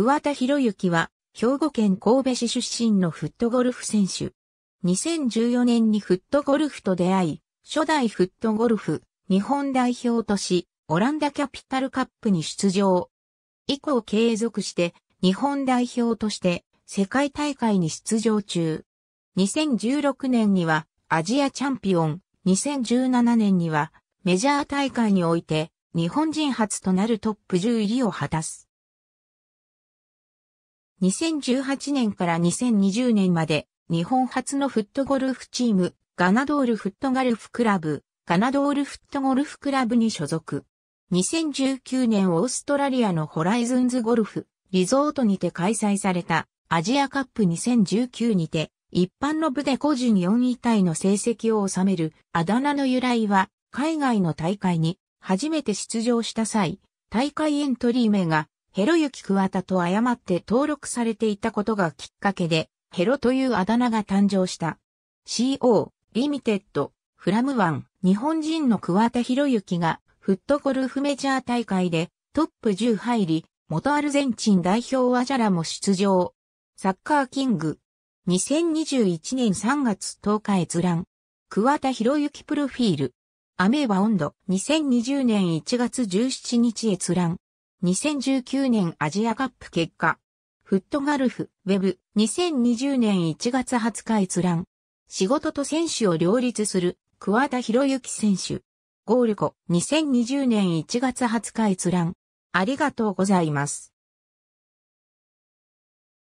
桑田博之は、兵庫県神戸市出身のフットゴルフ選手。2014年にフットゴルフと出会い、初代フットゴルフ、日本代表とし、オランダキャピタルカップに出場。以降継続して、日本代表として、世界大会に出場中。2016年には、アジアチャンピオン、2017年には、メジャー大会において、日本人初となるトップ10入りを果たす。2018年から2020年まで日本初のフットゴルフチームガナドールフットガルフクラブガナドールフットゴルフクラブに所属。2019年オーストラリアのホライズンズゴルフリゾートにて開催されたアジアカップ2019にて一般の部で個人4位タイの成績を収めるあだ名の由来は海外の大会に初めて出場した際大会エントリー名がヘロユキクワタと誤って登録されていたことがきっかけで、ヘロというあだ名が誕生した。CO、リミテッド、フラムワン、日本人のクワタヒロユキが、フットゴルフメジャー大会で、トップ10入り、元アルゼンチン代表アジャラも出場。サッカーキング。2021年3月10日閲覧。クワタヒロユキプロフィール。アメーバ温度。2020年1月17日閲覧。2019年アジアカップ結果。フットガルフ、ウェブ、2020年1月20日閲覧。仕事と選手を両立する、桑田博之選手。ゴール後、2020年1月20日閲覧。ありがとうございます。